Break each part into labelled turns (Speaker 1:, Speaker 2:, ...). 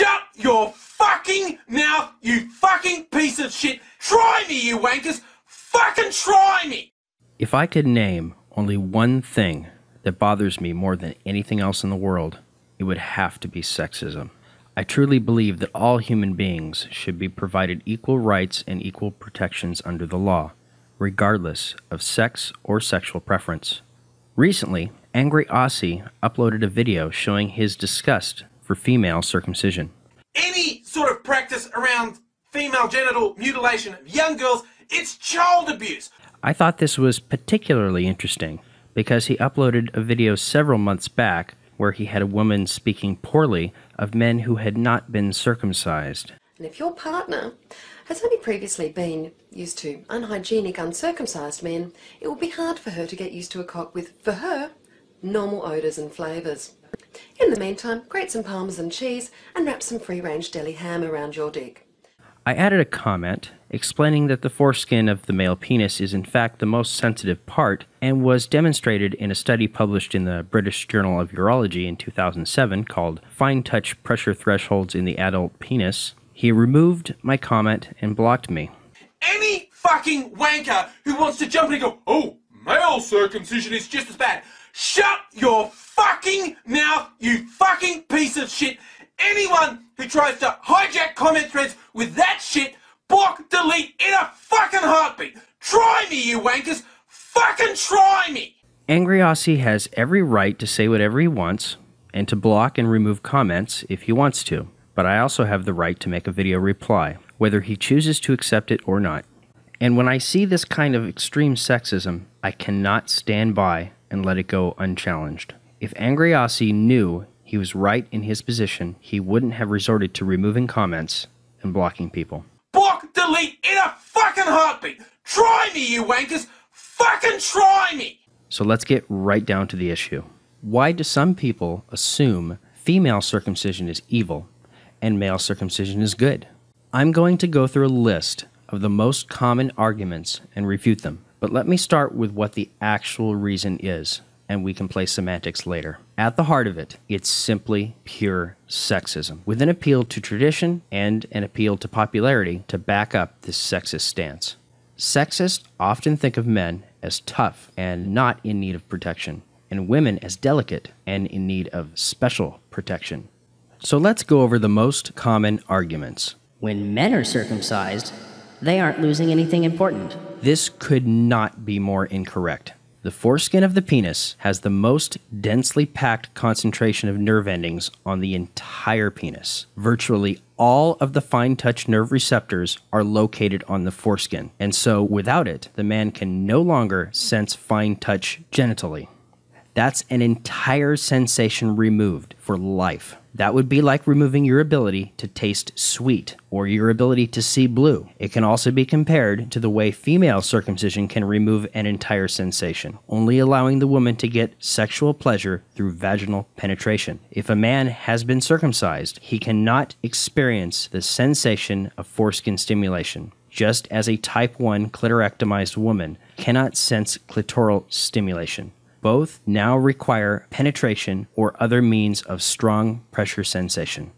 Speaker 1: Shut your fucking mouth, you fucking piece of shit. Try me, you wankers. Fucking try me.
Speaker 2: If I could name only one thing that bothers me more than anything else in the world, it would have to be sexism. I truly believe that all human beings should be provided equal rights and equal protections under the law, regardless of sex or sexual preference. Recently, Angry Aussie uploaded a video showing his disgust for female circumcision.
Speaker 1: Any sort of practice around female genital mutilation of young girls, it's child abuse.
Speaker 2: I thought this was particularly interesting because he uploaded a video several months back where he had a woman speaking poorly of men who had not been circumcised. And if your partner has only previously been used to unhygienic, uncircumcised men, it will be hard for her to get used to a cock with, for
Speaker 1: her, normal odours and flavours. In the meantime, grate some Parmesan cheese and wrap some free range deli ham around your dick.
Speaker 2: I added a comment explaining that the foreskin of the male penis is in fact the most sensitive part and was demonstrated in a study published in the British Journal of Urology in 2007 called Fine Touch Pressure Thresholds in the Adult Penis. He removed my comment and blocked me.
Speaker 1: Any fucking wanker who wants to jump in and go, oh, male circumcision is just as bad, shut your fucking mouth, you fucking piece of shit. Anyone who tries to hijack comment threads with that shit, block, delete in a fucking heartbeat. Try me, you wankers. Fucking try me.
Speaker 2: Angry Aussie has every right to say whatever he wants and to block and remove comments if he wants to, but I also have the right to make a video reply, whether he chooses to accept it or not. And when I see this kind of extreme sexism, I cannot stand by and let it go unchallenged. If Angriassi knew he was right in his position, he wouldn't have resorted to removing comments and blocking people.
Speaker 1: Block, delete in a fucking heartbeat! Try me, you wankers! Fucking try me!
Speaker 2: So let's get right down to the issue. Why do some people assume female circumcision is evil and male circumcision is good? I'm going to go through a list of the most common arguments and refute them. But let me start with what the actual reason is and we can play semantics later. At the heart of it, it's simply pure sexism, with an appeal to tradition and an appeal to popularity to back up this sexist stance. Sexists often think of men as tough and not in need of protection, and women as delicate and in need of special protection. So let's go over the most common arguments. When men are circumcised, they aren't losing anything important. This could not be more incorrect. The foreskin of the penis has the most densely packed concentration of nerve endings on the entire penis. Virtually all of the fine touch nerve receptors are located on the foreskin, and so without it, the man can no longer sense fine touch genitally. That's an entire sensation removed for life. That would be like removing your ability to taste sweet or your ability to see blue. It can also be compared to the way female circumcision can remove an entire sensation, only allowing the woman to get sexual pleasure through vaginal penetration. If a man has been circumcised, he cannot experience the sensation of foreskin stimulation just as a type 1 clitorectomized woman cannot sense clitoral stimulation both now require penetration or other means of strong pressure sensation.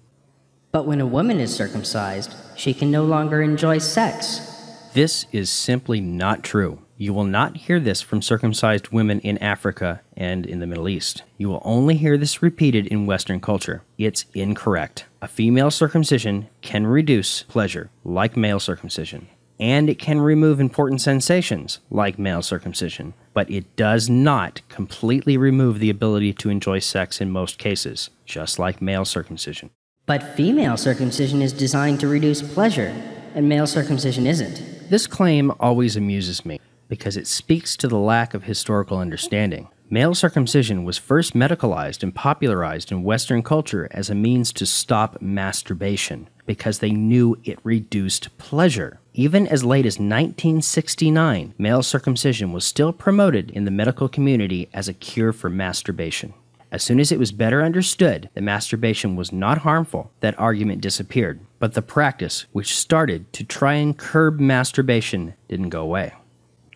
Speaker 2: But when a woman is circumcised, she can no longer enjoy sex. This is simply not true. You will not hear this from circumcised women in Africa and in the Middle East. You will only hear this repeated in Western culture. It's incorrect. A female circumcision can reduce pleasure, like male circumcision and it can remove important sensations like male circumcision, but it does not completely remove the ability to enjoy sex in most cases, just like male circumcision. But female circumcision is designed to reduce pleasure, and male circumcision isn't. This claim always amuses me because it speaks to the lack of historical understanding. Male circumcision was first medicalized and popularized in Western culture as a means to stop masturbation because they knew it reduced pleasure. Even as late as 1969, male circumcision was still promoted in the medical community as a cure for masturbation. As soon as it was better understood that masturbation was not harmful, that argument disappeared. But the practice, which started to try and curb masturbation, didn't go away.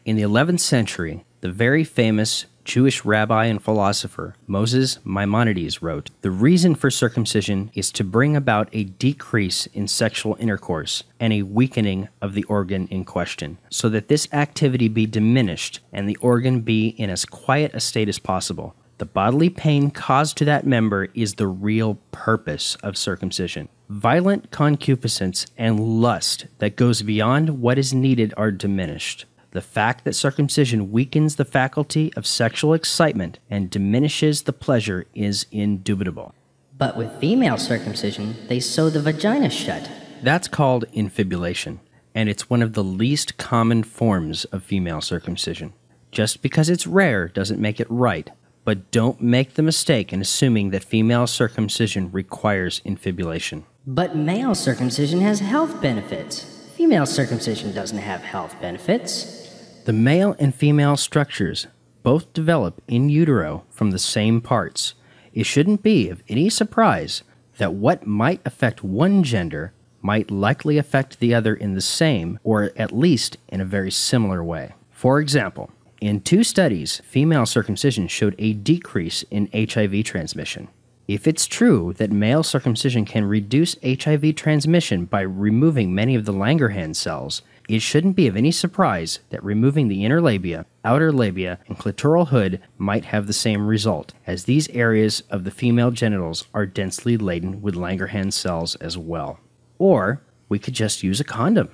Speaker 2: In the 11th century, the very famous Jewish rabbi and philosopher Moses Maimonides wrote The reason for circumcision is to bring about a decrease in sexual intercourse and a weakening of the organ in question, so that this activity be diminished and the organ be in as quiet a state as possible. The bodily pain caused to that member is the real purpose of circumcision. Violent concupiscence and lust that goes beyond what is needed are diminished the fact that circumcision weakens the faculty of sexual excitement and diminishes the pleasure is indubitable. But with female circumcision, they sew the vagina shut. That's called infibulation, and it's one of the least common forms of female circumcision. Just because it's rare doesn't make it right, but don't make the mistake in assuming that female circumcision requires infibulation. But male circumcision has health benefits. Female circumcision doesn't have health benefits. The male and female structures both develop in utero from the same parts. It shouldn't be of any surprise that what might affect one gender might likely affect the other in the same, or at least in a very similar way. For example, in two studies, female circumcision showed a decrease in HIV transmission. If it's true that male circumcision can reduce HIV transmission by removing many of the Langerhans cells, it shouldn't be of any surprise that removing the inner labia, outer labia, and clitoral hood might have the same result, as these areas of the female genitals are densely laden with Langerhans cells as well. Or we could just use a condom.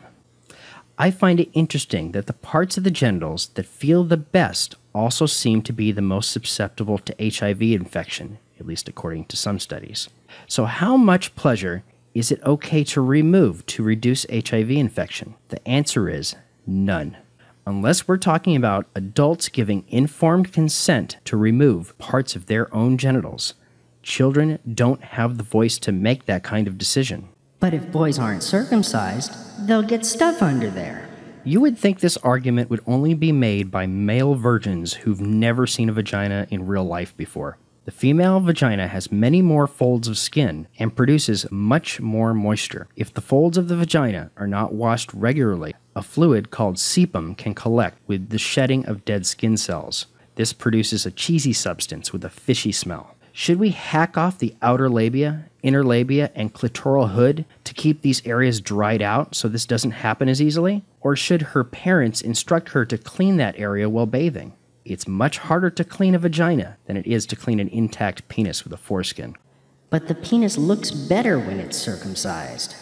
Speaker 2: I find it interesting that the parts of the genitals that feel the best also seem to be the most susceptible to HIV infection, at least according to some studies. So, how much pleasure is it okay to remove to reduce HIV infection? The answer is none. Unless we're talking about adults giving informed consent to remove parts of their own genitals, children don't have the voice to make that kind of decision. But if boys aren't circumcised, they'll get stuff under there. You would think this argument would only be made by male virgins who've never seen a vagina in real life before. The female vagina has many more folds of skin and produces much more moisture. If the folds of the vagina are not washed regularly, a fluid called sepum can collect with the shedding of dead skin cells. This produces a cheesy substance with a fishy smell. Should we hack off the outer labia, inner labia, and clitoral hood to keep these areas dried out so this doesn't happen as easily? Or should her parents instruct her to clean that area while bathing? It's much harder to clean a vagina than it is to clean an intact penis with a foreskin. But the penis looks better when it's circumcised.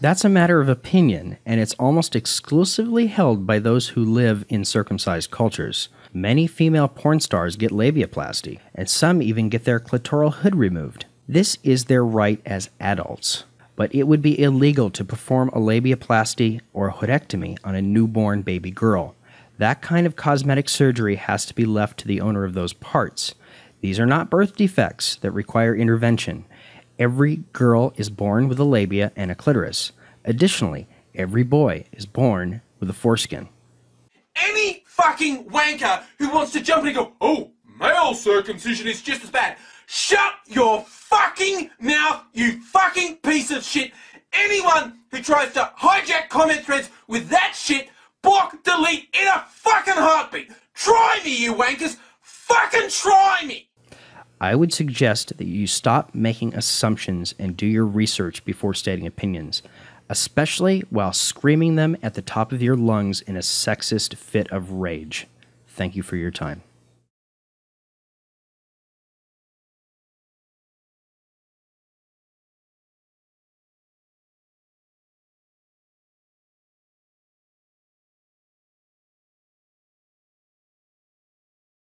Speaker 2: That's a matter of opinion, and it's almost exclusively held by those who live in circumcised cultures. Many female porn stars get labiaplasty, and some even get their clitoral hood removed. This is their right as adults, but it would be illegal to perform a labiaplasty or a hoodectomy on a newborn baby girl. That kind of cosmetic surgery has to be left to the owner of those parts. These are not birth defects that require intervention. Every girl is born with a labia and a clitoris. Additionally, every boy is born with a foreskin.
Speaker 1: Any fucking wanker who wants to jump in and go, oh, male circumcision is just as bad, shut your fucking mouth, you fucking piece of shit. Anyone who tries to hijack comment threads with that shit you wankers. Fucking try me!
Speaker 2: I would suggest that you stop making assumptions and do your research before stating opinions, especially while screaming them at the top of your lungs in a
Speaker 1: sexist fit of rage. Thank you for your time.